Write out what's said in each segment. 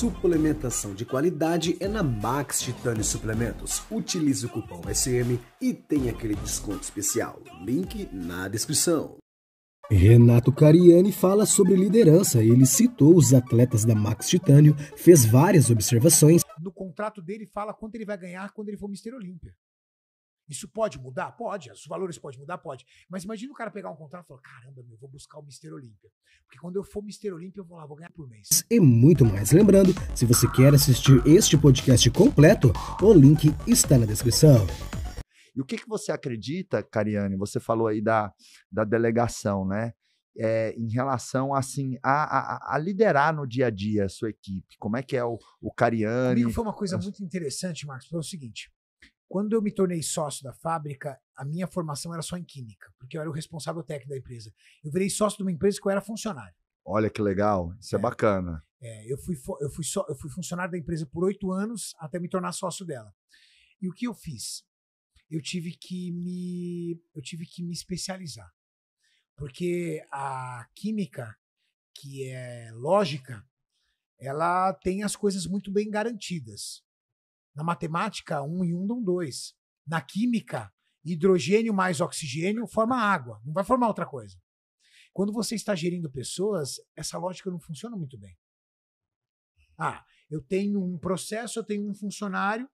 Suplementação de qualidade é na Max Titânio Suplementos. Utilize o cupom SM e tem aquele desconto especial. Link na descrição. Renato Cariani fala sobre liderança. Ele citou os atletas da Max Titânio, fez várias observações. No contrato dele fala quanto ele vai ganhar quando ele for Mister Olímpia. Isso pode mudar? Pode. Os valores podem mudar? Pode. Mas imagina o cara pegar um contrato e falar: caramba, meu, vou buscar o Mister Olímpia. Porque quando eu for Mister Olímpia, eu vou lá, vou ganhar por mês. E muito mais. Lembrando, se você quer assistir este podcast completo, o link está na descrição. E o que, que você acredita, Cariane? Você falou aí da, da delegação, né? É, em relação assim a, a, a, liderar no dia a dia a sua equipe? Como é que é o, o Cariane? foi uma coisa muito interessante, Marcos. Foi o seguinte: quando eu me tornei sócio da fábrica, a minha formação era só em química, porque eu era o responsável técnico da empresa. Eu virei sócio de uma empresa que eu era funcionário. Olha que legal, isso é, é bacana. É, eu fui, eu, fui so, eu fui funcionário da empresa por oito anos até me tornar sócio dela. E o que eu fiz? Eu tive que me, eu tive que me especializar. Porque a química, que é lógica, ela tem as coisas muito bem garantidas. Na matemática, um e um dão dois. Na química, hidrogênio mais oxigênio forma água, não vai formar outra coisa. Quando você está gerindo pessoas, essa lógica não funciona muito bem. Ah, eu tenho um processo, eu tenho um funcionário,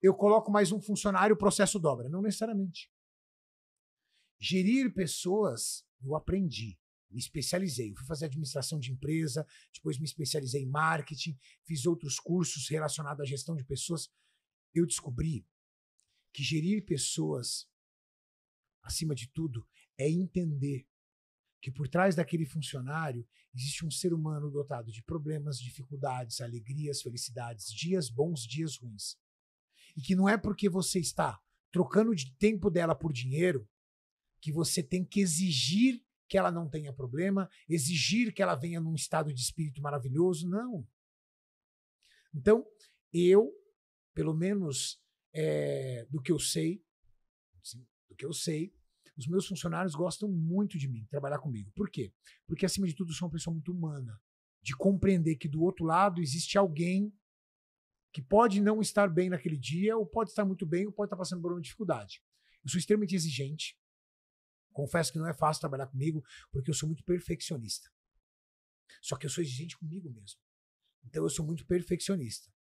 eu coloco mais um funcionário, o processo dobra. Não necessariamente. Gerir pessoas, eu aprendi me especializei. Eu fui fazer administração de empresa, depois me especializei em marketing, fiz outros cursos relacionados à gestão de pessoas. Eu descobri que gerir pessoas, acima de tudo, é entender que por trás daquele funcionário existe um ser humano dotado de problemas, dificuldades, alegrias, felicidades, dias bons, dias ruins. E que não é porque você está trocando de tempo dela por dinheiro que você tem que exigir que ela não tenha problema, exigir que ela venha num estado de espírito maravilhoso, não. Então, eu, pelo menos é, do que eu sei, do que eu sei, os meus funcionários gostam muito de mim, trabalhar comigo. Por quê? Porque, acima de tudo, sou uma pessoa muito humana, de compreender que do outro lado existe alguém que pode não estar bem naquele dia, ou pode estar muito bem, ou pode estar passando por uma dificuldade. Eu sou extremamente exigente, Confesso que não é fácil trabalhar comigo, porque eu sou muito perfeccionista. Só que eu sou exigente comigo mesmo. Então eu sou muito perfeccionista.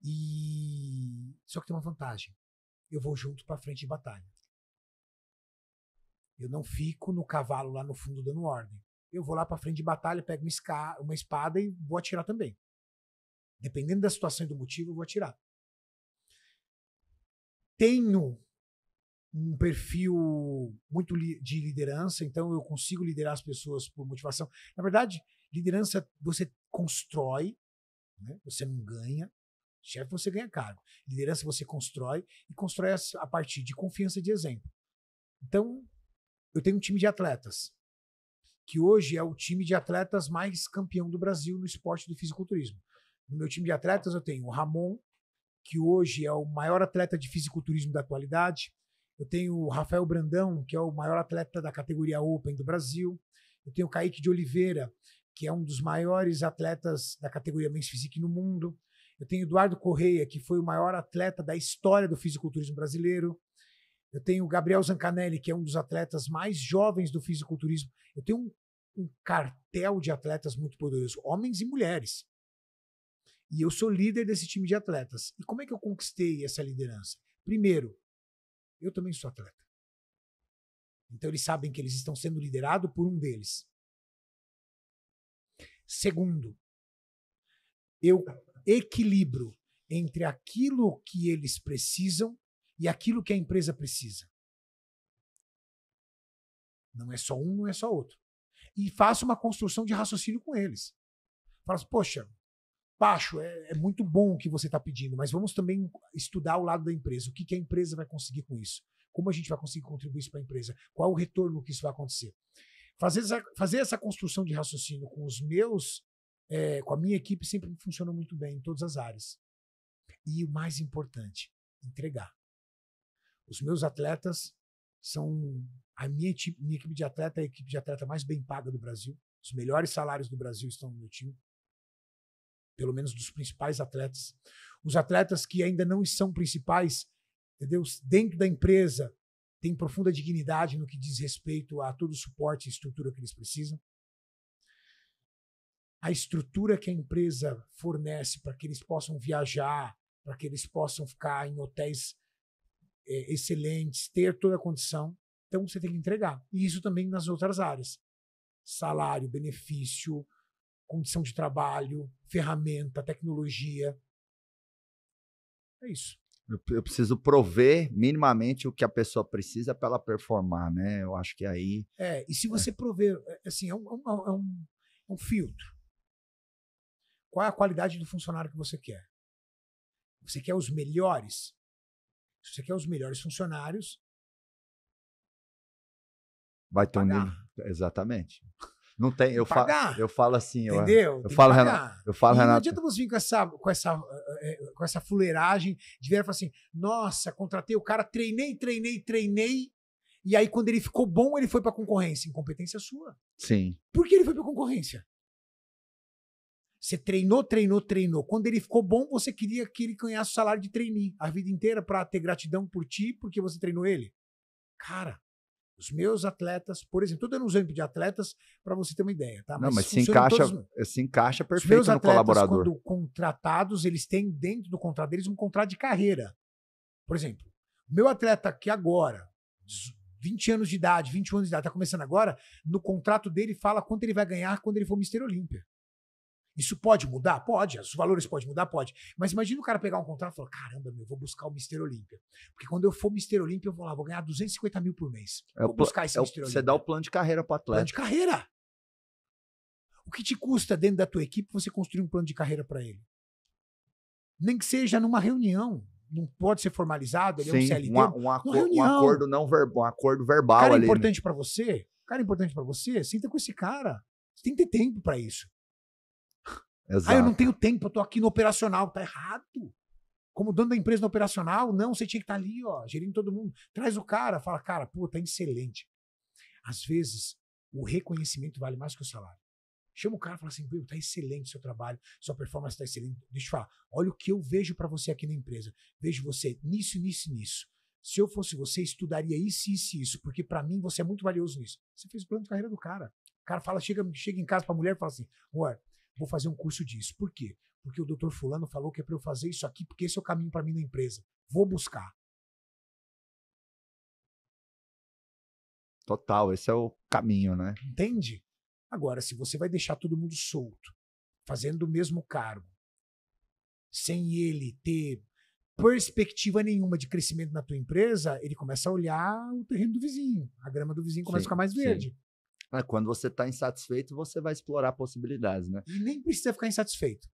E só que tem uma vantagem. Eu vou junto para frente de batalha. Eu não fico no cavalo lá no fundo dando ordem. Eu vou lá para frente de batalha, pego uma, esca uma espada e vou atirar também. Dependendo da situação e do motivo, eu vou atirar. Tenho um perfil muito li de liderança, então eu consigo liderar as pessoas por motivação. Na verdade, liderança você constrói, né? você não ganha. Chefe, você ganha cargo. Liderança você constrói e constrói a partir de confiança de exemplo. Então, eu tenho um time de atletas, que hoje é o time de atletas mais campeão do Brasil no esporte do fisiculturismo. No meu time de atletas, eu tenho o Ramon, que hoje é o maior atleta de fisiculturismo da atualidade. Eu tenho o Rafael Brandão, que é o maior atleta da categoria Open do Brasil. Eu tenho o Kaique de Oliveira, que é um dos maiores atletas da categoria Men's Physique no mundo. Eu tenho Eduardo Correia, que foi o maior atleta da história do fisiculturismo brasileiro. Eu tenho o Gabriel Zancanelli, que é um dos atletas mais jovens do fisiculturismo. Eu tenho um, um cartel de atletas muito poderoso, homens e mulheres. E eu sou líder desse time de atletas. E como é que eu conquistei essa liderança? Primeiro, eu também sou atleta. Então eles sabem que eles estão sendo liderados por um deles. Segundo, eu equilibro entre aquilo que eles precisam e aquilo que a empresa precisa. Não é só um, não é só outro. E faço uma construção de raciocínio com eles. Falo, assim, poxa, Pacho, é, é muito bom o que você está pedindo, mas vamos também estudar o lado da empresa. O que, que a empresa vai conseguir com isso? Como a gente vai conseguir contribuir isso para a empresa? Qual o retorno que isso vai acontecer? Fazer essa, fazer essa construção de raciocínio com os meus, é, com a minha equipe, sempre funcionou muito bem em todas as áreas. E o mais importante, entregar. Os meus atletas são a minha, minha equipe de atleta, é a equipe de atleta mais bem paga do Brasil. Os melhores salários do Brasil estão no meu time pelo menos dos principais atletas. Os atletas que ainda não são principais, entendeu? Dentro da empresa, têm profunda dignidade no que diz respeito a todo o suporte e estrutura que eles precisam. A estrutura que a empresa fornece para que eles possam viajar, para que eles possam ficar em hotéis é, excelentes, ter toda a condição. Então, você tem que entregar. E isso também nas outras áreas: salário, benefício, condição de trabalho, ferramenta, tecnologia. É isso. Eu preciso prover minimamente o que a pessoa precisa para ela performar, né? Eu acho que aí. É, e se é. você prover, é, assim, é, é um, é um, é um filtro. Qual é a qualidade do funcionário que você quer? Você quer os melhores? Se você quer os melhores funcionários. Vai ter um nível. Exatamente. Não tem, eu, fa eu falo assim, entendeu? Eu, eu falo, Renato, eu falo, e Renato. Não adianta você vir com essa, com essa, eh, eh, com essa fuleiragem de ver e falar assim: nossa, contratei o cara, treinei, treinei, treinei. E aí, quando ele ficou bom, ele foi pra concorrência. Incompetência sua. Sim. Por que ele foi pra concorrência? Você treinou, treinou, treinou. Quando ele ficou bom, você queria que ele ganhasse o salário de treinir a vida inteira para ter gratidão por ti, porque você treinou ele. Cara, os meus atletas, por exemplo, estou dando um exemplo de atletas para você ter uma ideia, tá? Mas não, mas se encaixa, todos... se encaixa perfeito Os meus atletas, colaborador. Quando contratados, eles têm dentro do contrato deles um contrato de carreira. Por exemplo, meu atleta que agora, 20 anos de idade, 21 anos de idade, está começando agora, no contrato dele fala quanto ele vai ganhar quando ele for Mister Olímpia. Isso pode mudar? Pode. Os valores podem mudar? Pode. Mas imagina o cara pegar um contrato e falar: caramba, meu, vou buscar o Mister Olímpia. Porque quando eu for Mister Olímpia, eu vou lá, vou ganhar 250 mil por mês. É vou é buscar esse é Mister Olímpia. Você dá o plano de carreira para atleta. Plano de carreira. O que te custa dentro da tua equipe você construir um plano de carreira para ele? Nem que seja numa reunião não pode ser formalizado, ele Sim, é um CLT. um acordo não verbal, um acordo verbal. O cara é importante né? para você, o cara é importante para você, Sinta com esse cara. Você tem que ter tempo para isso. Exato. Ah, eu não tenho tempo, eu tô aqui no operacional. Tá errado. Como dono da empresa no operacional, não, você tinha que estar tá ali, ó, gerindo todo mundo. Traz o cara, fala, cara, pô, tá excelente. Às vezes, o reconhecimento vale mais que o salário. Chama o cara e fala assim: pô, tá excelente o seu trabalho, sua performance tá excelente. Deixa eu falar, olha o que eu vejo para você aqui na empresa. Vejo você nisso, nisso, nisso. Se eu fosse você, estudaria isso, isso e isso, porque para mim você é muito valioso nisso. Você fez o plano de carreira do cara. O cara fala, chega, chega em casa pra mulher e fala assim: Ué, vou fazer um curso disso. Por quê? Porque o doutor Fulano falou que é para eu fazer isso aqui, porque esse é o caminho para mim na empresa. Vou buscar. Total, esse é o caminho, né? Entende? Agora, se você vai deixar todo mundo solto, fazendo o mesmo cargo, sem ele ter perspectiva nenhuma de crescimento na tua empresa, ele começa a olhar o terreno do vizinho. A grama do vizinho começa sim, a ficar mais verde. Sim. Né, quando você está insatisfeito, você vai explorar possibilidades, né? E nem precisa ficar insatisfeito.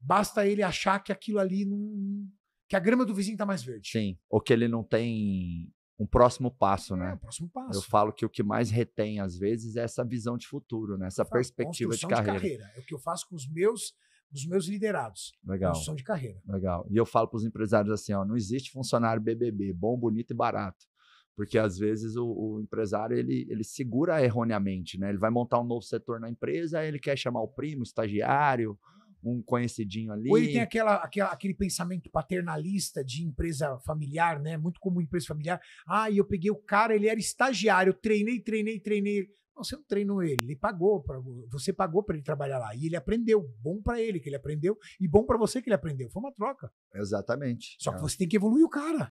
Basta ele achar que aquilo ali não. que a grama do vizinho está mais verde. Sim. Ou que ele não tem um próximo passo, né? É, um próximo passo. Eu falo que o que mais retém, às vezes, é essa visão de futuro, né? Essa perspectiva de carreira. de carreira. É o que eu faço com os meus dos meus liderados. Legal. Construção de carreira. Legal. E eu falo para os empresários assim, ó, não existe funcionário BBB, bom, bonito e barato. Porque às vezes o, o, empresário ele, ele segura erroneamente, né? Ele vai montar um novo setor na empresa, ele quer chamar o primo, o estagiário, um conhecidinho ali. Ou ele tem aquela, aquela, aquele pensamento paternalista de empresa familiar, né? Muito comum empresa familiar. Ah, e eu peguei o cara, ele era estagiário, treinei, treinei, treinei. Não, você não treinou ele, ele pagou para você pagou para ele trabalhar lá e ele aprendeu, bom para ele que ele aprendeu e bom para você que ele aprendeu. Foi uma troca. Exatamente. Só que é. você tem que evoluir o cara.